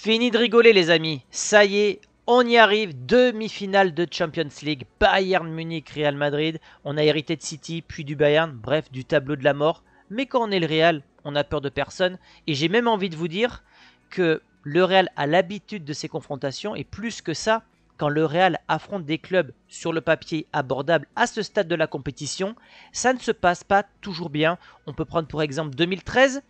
Fini de rigoler les amis, ça y est, on y arrive, demi-finale de Champions League, Bayern Munich, Real Madrid, on a hérité de City, puis du Bayern, bref, du tableau de la mort, mais quand on est le Real, on a peur de personne, et j'ai même envie de vous dire que le Real a l'habitude de ces confrontations, et plus que ça, quand le Real affronte des clubs sur le papier abordable à ce stade de la compétition, ça ne se passe pas toujours bien. On peut prendre pour exemple 2013,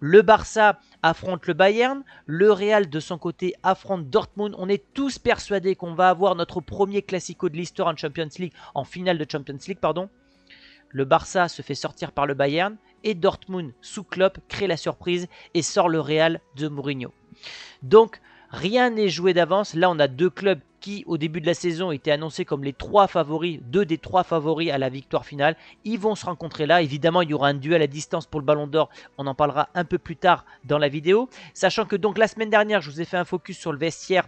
le Barça affronte le Bayern, le Real de son côté affronte Dortmund. On est tous persuadés qu'on va avoir notre premier classico de l'histoire en Champions League, en finale de Champions League, pardon. Le Barça se fait sortir par le Bayern et Dortmund sous Klopp crée la surprise et sort le Real de Mourinho. Donc Rien n'est joué d'avance. Là, on a deux clubs qui, au début de la saison, étaient annoncés comme les trois favoris, deux des trois favoris à la victoire finale. Ils vont se rencontrer là. Évidemment, il y aura un duel à distance pour le Ballon d'Or. On en parlera un peu plus tard dans la vidéo. Sachant que donc la semaine dernière, je vous ai fait un focus sur le vestiaire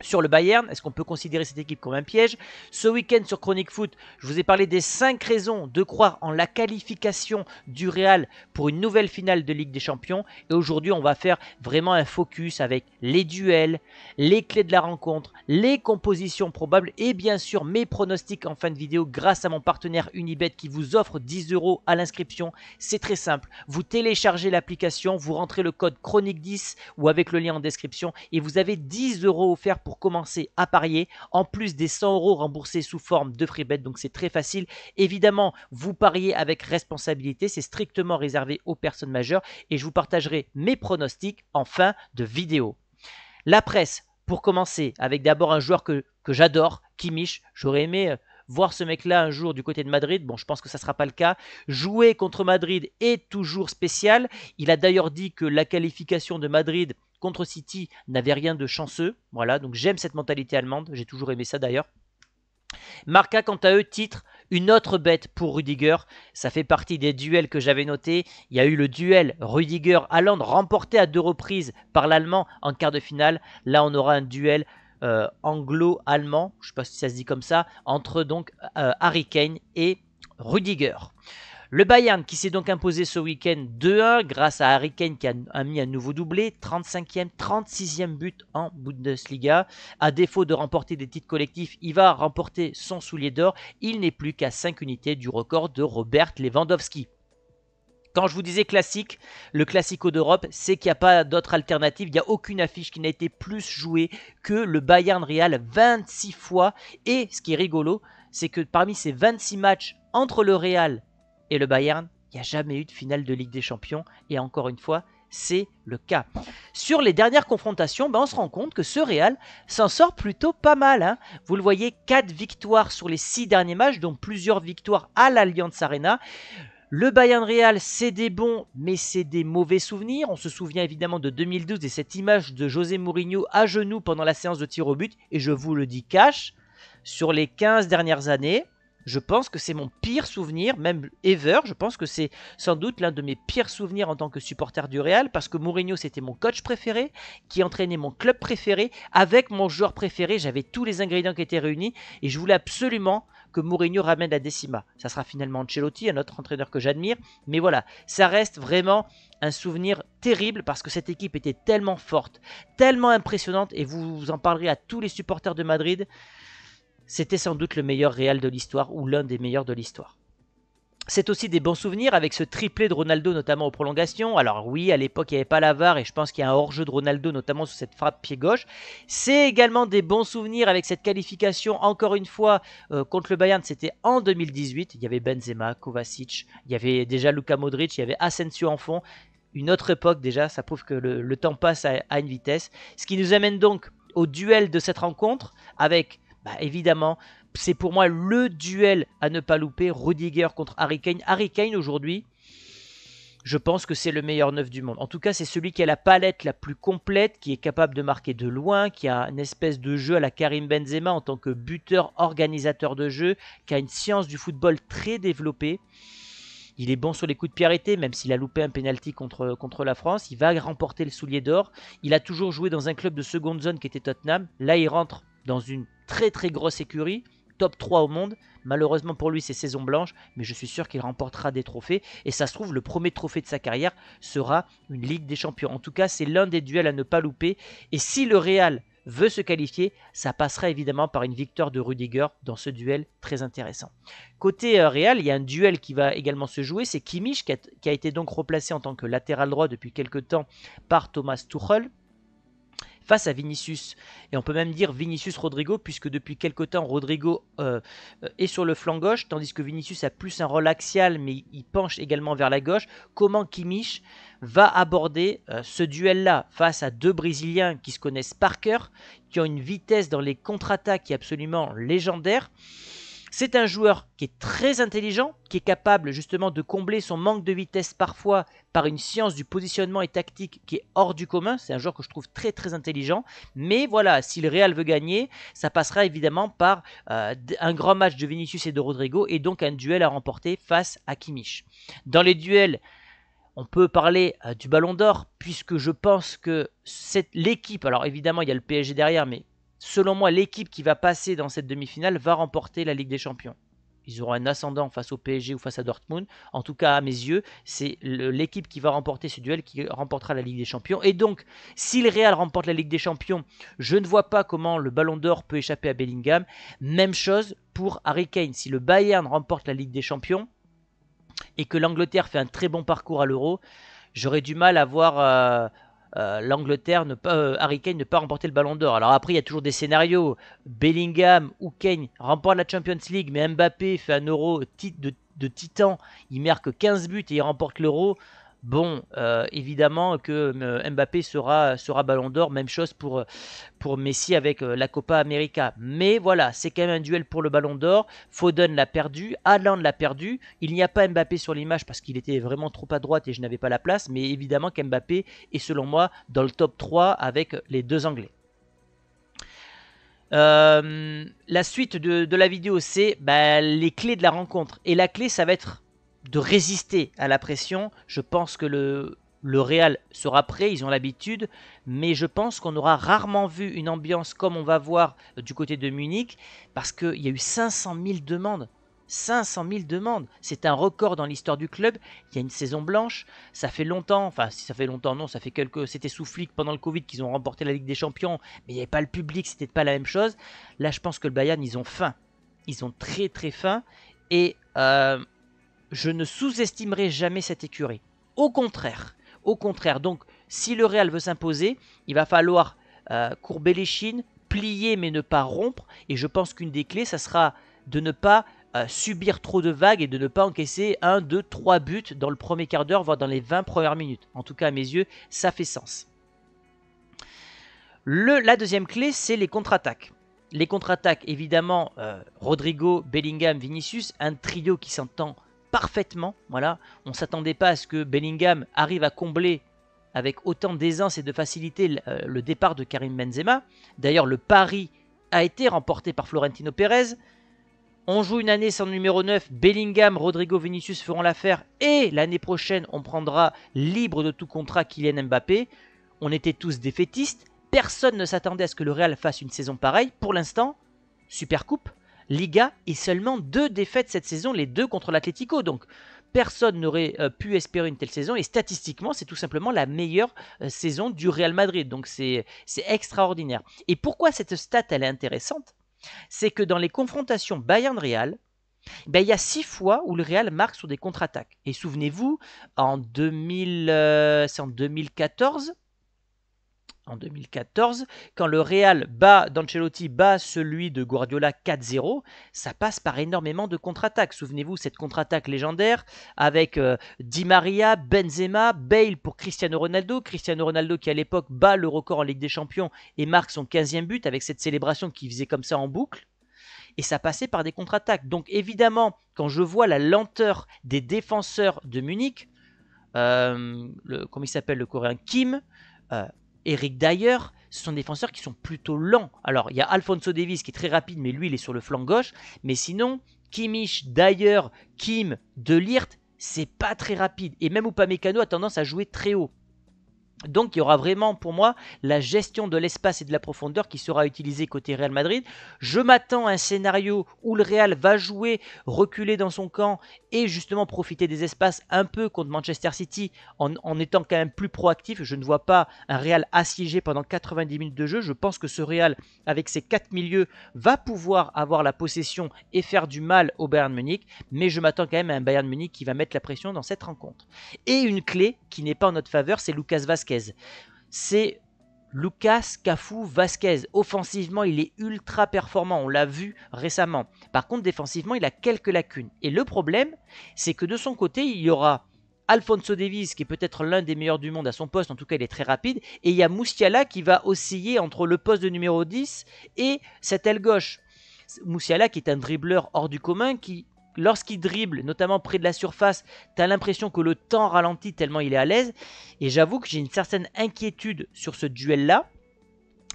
sur le Bayern. Est-ce qu'on peut considérer cette équipe comme un piège Ce week-end sur Chronic Foot, je vous ai parlé des 5 raisons de croire en la qualification du Real pour une nouvelle finale de Ligue des Champions. Et aujourd'hui, on va faire vraiment un focus avec les duels, les clés de la rencontre, les compositions probables et bien sûr mes pronostics en fin de vidéo grâce à mon partenaire Unibet qui vous offre 10 euros à l'inscription. C'est très simple. Vous téléchargez l'application, vous rentrez le code Chronique 10 ou avec le lien en description et vous avez 10 euros offerts pour commencer à parier, en plus des 100 euros remboursés sous forme de free bet, donc c'est très facile. Évidemment, vous pariez avec responsabilité, c'est strictement réservé aux personnes majeures et je vous partagerai mes pronostics en fin de vidéo. La presse, pour commencer, avec d'abord un joueur que, que j'adore, miche j'aurais aimé euh, voir ce mec-là un jour du côté de Madrid. Bon, je pense que ça ne sera pas le cas. Jouer contre Madrid est toujours spécial. Il a d'ailleurs dit que la qualification de Madrid contre City n'avait rien de chanceux. Voilà, donc j'aime cette mentalité allemande, j'ai toujours aimé ça d'ailleurs. Marca, quant à eux, titre une autre bête pour Rudiger. Ça fait partie des duels que j'avais notés. Il y a eu le duel Rudiger-Alland remporté à deux reprises par l'Allemand en quart de finale. Là, on aura un duel euh, anglo-allemand, je ne sais pas si ça se dit comme ça, entre donc euh, Harry Kane et Rudiger. Le Bayern qui s'est donc imposé ce week-end 2-1 grâce à Harry Kane qui a, mis un nouveau doublé, 35e, 36e but en Bundesliga. À défaut de remporter des titres collectifs, il va remporter son soulier d'or. Il n'est plus qu'à 5 unités du record de Robert Lewandowski. Quand je vous disais classique, le classico d'Europe, c'est qu'il n'y a pas d'autre alternative, il n'y a aucune affiche qui n'a été plus jouée que le Bayern Real 26 fois. Et ce qui est rigolo, c'est que parmi ces 26 matchs entre le Real et le Bayern, il n'y a jamais eu de finale de Ligue des Champions. Et encore une fois, c'est le cas. Sur les dernières confrontations, ben on se rend compte que ce Real s'en sort plutôt pas mal. Hein. Vous le voyez, 4 victoires sur les 6 derniers matchs, dont plusieurs victoires à l'Allianz Arena. Le Bayern Real, c'est des bons, mais c'est des mauvais souvenirs. On se souvient évidemment de 2012 et cette image de José Mourinho à genoux pendant la séance de tir au but. Et je vous le dis cash, sur les 15 dernières années, je pense que c'est mon pire souvenir, même ever. Je pense que c'est sans doute l'un de mes pires souvenirs en tant que supporter du Real, parce que Mourinho, c'était mon coach préféré, qui entraînait mon club préféré, avec mon joueur préféré. J'avais tous les ingrédients qui étaient réunis, et je voulais absolument que Mourinho ramène la décima. Ça sera finalement Ancelotti, un autre entraîneur que j'admire. Mais voilà, ça reste vraiment un souvenir terrible parce que cette équipe était tellement forte, tellement impressionnante, et vous, vous en parlerez à tous les supporters de Madrid c'était sans doute le meilleur Real de l'histoire ou l'un des meilleurs de l'histoire. C'est aussi des bons souvenirs avec ce triplé de Ronaldo notamment aux prolongations. Alors oui, à l'époque il n'y avait pas la et je pense qu'il y a un hors-jeu de Ronaldo notamment sur cette frappe pied gauche. C'est également des bons souvenirs avec cette qualification encore une fois euh, contre le Bayern, c'était en 2018. Il y avait Benzema, Kovacic, il y avait déjà Luka Modric, il y avait Asensio en fond. Une autre époque déjà, ça prouve que le, temps passe à une vitesse. Ce qui nous amène donc au duel de cette rencontre avec bah évidemment, c'est pour moi le duel à ne pas louper, Rudiger contre Harry Kane. Harry Kane aujourd'hui, je pense que c'est le meilleur neuf du monde. En tout cas, c'est celui qui a la palette la plus complète, qui est capable de marquer de loin, qui a une espèce de jeu à la Karim Benzema en tant que buteur, organisateur de jeu, qui a une science du football très développée. Il est bon sur les coups de pied même s'il a loupé un penalty contre, contre la France. Il va remporter le soulier d'or. Il a toujours joué dans un club de seconde zone qui était Tottenham. Là, il rentre dans une très très grosse écurie, top 3 au monde. Malheureusement pour lui, c'est saison blanche, mais je suis sûr qu'il remportera des trophées. Et ça se trouve, le premier trophée de sa carrière sera une Ligue des Champions. En tout cas, c'est l'un des duels à ne pas louper. Et si le Real veut se qualifier, ça passera évidemment par une victoire de Rudiger dans ce duel très intéressant. Côté euh, Real, il y a un duel qui va également se jouer, c'est Kimmich qui a, été donc replacé en tant que latéral droit depuis quelques temps par Thomas Tuchel face à Vinicius. Et on peut même dire Vinicius-Rodrigo, puisque depuis quelque temps, Rodrigo euh, euh, est sur le flanc gauche, tandis que Vinicius a plus un rôle axial, mais il penche également vers la gauche. Comment Kimmich va aborder euh, ce duel-là face à deux Brésiliens qui se connaissent par cœur, qui ont une vitesse dans les contre-attaques absolument légendaire c'est un joueur qui est très intelligent, qui est capable justement de combler son manque de vitesse parfois par une science du positionnement et tactique qui est hors du commun. C'est un joueur que je trouve très très intelligent. Mais voilà, si le Real veut gagner, ça passera évidemment par euh, un grand match de Vinicius et de Rodrigo et donc un duel à remporter face à Kimmich. Dans les duels, on peut parler euh, du Ballon d'Or puisque je pense que l'équipe, alors évidemment il y a le PSG derrière, mais selon moi, l'équipe qui va passer dans cette demi-finale va remporter la Ligue des Champions. Ils auront un ascendant face au PSG ou face à Dortmund. En tout cas, à mes yeux, c'est l'équipe qui va remporter ce duel qui remportera la Ligue des Champions. Et donc, si le Real remporte la Ligue des Champions, je ne vois pas comment le Ballon d'Or peut échapper à Bellingham. Même chose pour Harry Kane. Si le Bayern remporte la Ligue des Champions et que l'Angleterre fait un très bon parcours à l'Euro, j'aurais du mal à voir. Euh, euh, l'Angleterre ne pas, euh, Harry Kane ne pas remporter le Ballon d'Or. Alors après, il y a toujours des scénarios. Bellingham ou Kane remportent la Champions League, mais Mbappé fait un Euro de, de titan. Il marque 15 buts et il remporte l'Euro. Bon, euh, évidemment que euh, Mbappé sera, sera ballon d'or, même chose pour, euh, pour Messi avec la Copa América. Mais voilà, c'est quand même un duel pour le ballon d'or. Foden l'a perdu, Haaland l'a perdu. Il n'y a pas Mbappé sur l'image parce qu'il était vraiment trop à droite et je n'avais pas la place. Mais évidemment qu'Mbappé est selon moi dans le top 3 avec les deux Anglais. la suite de, la vidéo, c'est bah, les clés de la rencontre. Et la clé, ça va être de résister à la pression. Je pense que le, le Real sera prêt, ils ont l'habitude, mais je pense qu'on aura rarement vu une ambiance comme on va voir euh, du côté de Munich, parce qu'il y a eu 500 000 demandes. 500 000 demandes, c'est un record dans l'histoire du club. Il y a une saison blanche, ça fait longtemps, enfin si ça fait longtemps, non, ça fait quelques. C'était sous flic pendant le Covid qu'ils ont remporté la Ligue des Champions, mais il n'y avait pas le public, c'était pas la même chose. Là, je pense que le Bayern, ils ont faim, ils ont très très faim, et euh, je ne sous-estimerai jamais cette écurie. Au contraire, au contraire. Donc, si le Real veut s'imposer, il va falloir euh, courber les chines, plier mais ne pas rompre. Et je pense qu'une des clés, ça sera de ne pas euh, subir trop de vagues et de ne pas encaisser 1, 2, 3 buts dans le premier quart d'heure, voire dans les 20 premières minutes. En tout cas, à mes yeux, ça fait sens. la deuxième clé, c'est les contre-attaques. Les contre-attaques, évidemment, euh, Rodrigo, Bellingham, Vinicius, un trio qui s'entend parfaitement. Voilà, on s'attendait pas à ce que Bellingham arrive à combler avec autant d'aisance et de facilité euh, le départ de Karim Benzema. D'ailleurs, le pari a été remporté par Florentino Pérez. On joue une année sans numéro 9, Bellingham, Rodrigo Vinicius feront l'affaire et l'année prochaine, on prendra libre de tout contrat Kylian Mbappé. On était tous défaitistes, personne ne s'attendait à ce que le Real fasse une saison pareille. Pour l'instant, super coupe, Liga et seulement deux défaites cette saison, les deux contre l'Atlético. Donc personne n'aurait euh, pu espérer une telle saison et statistiquement c'est tout simplement la meilleure euh, saison du Real Madrid. Donc c'est extraordinaire. Et pourquoi cette stat elle est intéressante C'est que dans les confrontations Bayern-Real, ben, il y a six fois où le Real marque sur des contre-attaques. Et souvenez-vous, en, euh, en 2014, en 2014, quand le Real bat d'Ancelotti bat celui de Guardiola 4-0, ça passe par énormément de contre-attaques. Souvenez-vous cette contre-attaque légendaire avec euh, Di Maria, Benzema, Bale pour Cristiano Ronaldo, Cristiano Ronaldo qui à l'époque bat le record en Ligue des Champions et marque son 15e but avec cette célébration qui faisait comme ça en boucle et ça passait par des contre-attaques. Donc évidemment, quand je vois la lenteur des défenseurs de Munich, euh, le, il s'appelle le coréen Kim, euh, Eric Dyer, ce sont des défenseurs qui sont plutôt lents. Alors, il y a Alfonso Davis qui est très rapide, mais lui, il est sur le flanc gauche. Mais sinon, Kimmich, Dyer, Kim, Delirte, c'est pas très rapide. Et même Upamecano a tendance à jouer très haut. Donc il y aura vraiment pour moi la gestion de l'espace et de la profondeur qui sera utilisée côté Real Madrid. Je m'attends à un scénario où le Real va jouer, reculer dans son camp et justement profiter des espaces un peu contre Manchester City en, étant quand même plus proactif. Je ne vois pas un Real assiégé pendant 90 minutes de jeu. Je pense que ce Real avec ses quatre milieux va pouvoir avoir la possession et faire du mal au Bayern Munich. Mais je m'attends quand même à un Bayern Munich qui va mettre la pression dans cette rencontre. Et une clé qui n'est pas en notre faveur, c'est Lucas Vasquez c'est Lucas Cafu, Vasquez. Offensivement, il est ultra performant, on l'a vu récemment. Par contre, défensivement, il a quelques lacunes. Et le problème, c'est que de son côté, il y aura Alfonso Davis, qui est peut-être l'un des meilleurs du monde à son poste, en tout cas il est très rapide, et il y a Moustiala qui va osciller entre le poste de numéro 10 et cette aile gauche. Moussiala qui est un dribbleur hors du commun qui lorsqu'il dribble, notamment près de la surface, tu as l'impression que le temps ralentit tellement il est à l'aise. Et j'avoue que j'ai une certaine inquiétude sur ce duel-là.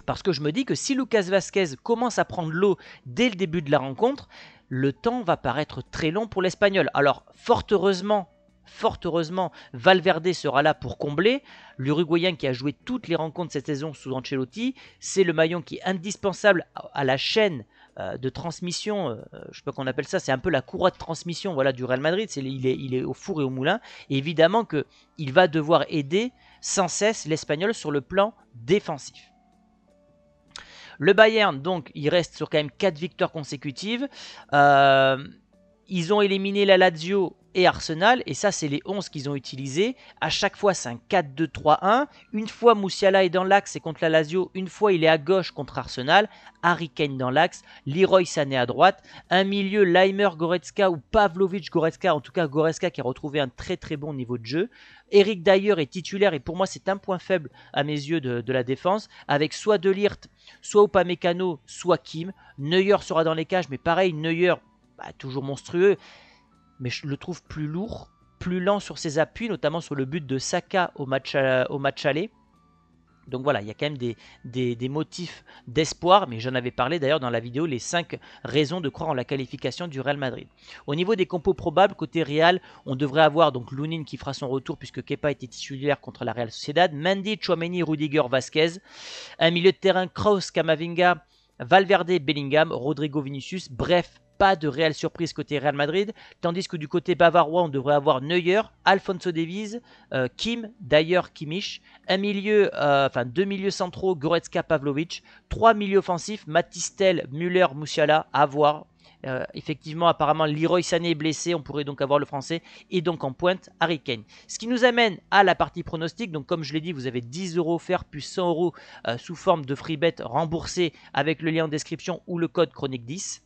Parce que je me dis que si Lucas Vasquez commence à prendre l'eau dès le début de la rencontre, le temps va paraître très long pour l'Espagnol. Alors, fort heureusement, fort heureusement, Valverde sera là pour combler. L'Uruguayen qui a joué toutes les rencontres cette saison sous Ancelotti, c'est le maillon qui est indispensable à la chaîne euh, de transmission, euh, je sais pas qu'on appelle ça, c'est un peu la courroie de transmission voilà, du Real Madrid, il, est, au four et au moulin, Évidemment évidemment qu'il va devoir aider sans cesse l'Espagnol sur le plan défensif. Le Bayern, donc, il reste sur quand même 4 victoires consécutives. Euh, ils ont éliminé la Lazio et Arsenal. Et ça, c'est les 11 qu'ils ont utilisés. À chaque fois, c'est un 4-2-3-1. Une fois, Moussiala est dans l'axe, et contre la Lazio. Une fois, il est à gauche contre Arsenal. Harry Kane dans l'axe. Leroy Sané à droite. Un milieu, Leimer Goretzka ou Pavlovic Goretzka. En tout cas, Goretzka qui a retrouvé un très très bon niveau de jeu. Eric Dyer est titulaire et pour moi, c'est un point faible à mes yeux de, la défense. Avec soit Delirt, soit Upamecano, soit Kim. Neuer sera dans les cages, mais pareil, Neuer, bah, toujours monstrueux mais je le trouve plus lourd, plus lent sur ses appuis, notamment sur le but de Saka au match, au match aller. Donc voilà, il y a quand même des, des, motifs d'espoir, mais j'en avais parlé d'ailleurs dans la vidéo, les 5 raisons de croire en la qualification du Real Madrid. Au niveau des compos probables, côté Real, on devrait avoir donc Lunin qui fera son retour puisque Kepa était titulaire contre la Real Sociedad, Mendy, Chouameni, Rudiger, Vasquez, un milieu de terrain Kraus, Kamavinga, Valverde, Bellingham, Rodrigo Vinicius, bref, pas de réelle surprise côté Real Madrid, tandis que du côté bavarois, on devrait avoir Neuer, Alfonso Davies, euh, Kim, d'ailleurs Kimmich, un milieu, euh, enfin deux milieux centraux, Goretzka, Pavlovic, trois milieux offensifs, Matistel, Müller, Musiala, à voir. Euh, effectivement, apparemment, Leroy Sané est blessé, on pourrait donc avoir le français, et donc en pointe, Harry Kane. Ce qui nous amène à la partie pronostic. Donc, comme je l'ai dit, vous avez 10 euros offerts plus 100 euros sous forme de free bet remboursé avec le lien en description ou le code chronique 10.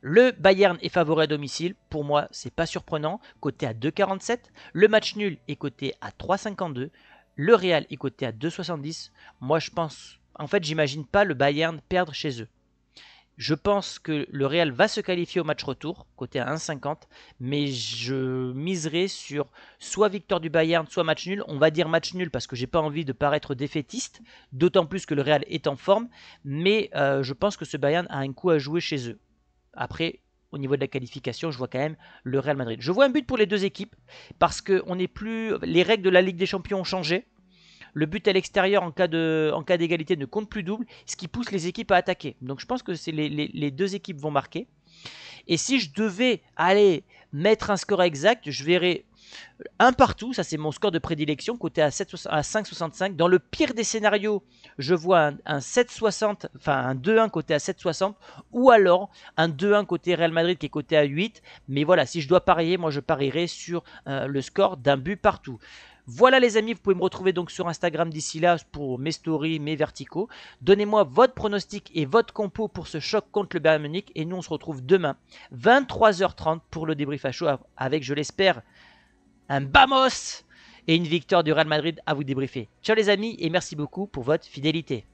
Le Bayern est favori à domicile, pour moi c'est pas surprenant, Côté à 2,47. Le match nul est coté à 3,52. Le Real est coté à 2,70. Moi je pense, en fait j'imagine pas le Bayern perdre chez eux. Je pense que le Real va se qualifier au match retour, côté à 1,50, mais je miserai sur soit victoire du Bayern, soit match nul. On va dire match nul parce que j'ai pas envie de paraître défaitiste, d'autant plus que le Real est en forme, mais euh, je pense que ce Bayern a un coup à jouer chez eux. Après, au niveau de la qualification, je vois quand même le Real Madrid. Je vois un but pour les deux équipes parce que on plus les règles de la Ligue des Champions ont changé. Le but à l'extérieur en cas d'égalité ne compte plus double, ce qui pousse les équipes à attaquer. Donc je pense que les, les, deux équipes vont marquer. Et si je devais aller mettre un score exact, je verrais un partout, ça c'est mon score de prédilection, côté à, 5,65. Dans le pire des scénarios, je vois un, 7,60, enfin un 2-1 côté à 7,60, ou alors un 2-1 côté Real Madrid qui est côté à 8. Mais voilà, si je dois parier, moi je parierai sur euh, le score d'un but partout. Voilà les amis, vous pouvez me retrouver donc sur Instagram d'ici là pour mes stories, mes verticaux. Donnez-moi votre pronostic et votre compo pour ce choc contre le Bayern Munich et nous on se retrouve demain 23h30 pour le débrief à chaud avec je l'espère un Bamos et une victoire du Real Madrid à vous débriefer. Ciao les amis et merci beaucoup pour votre fidélité.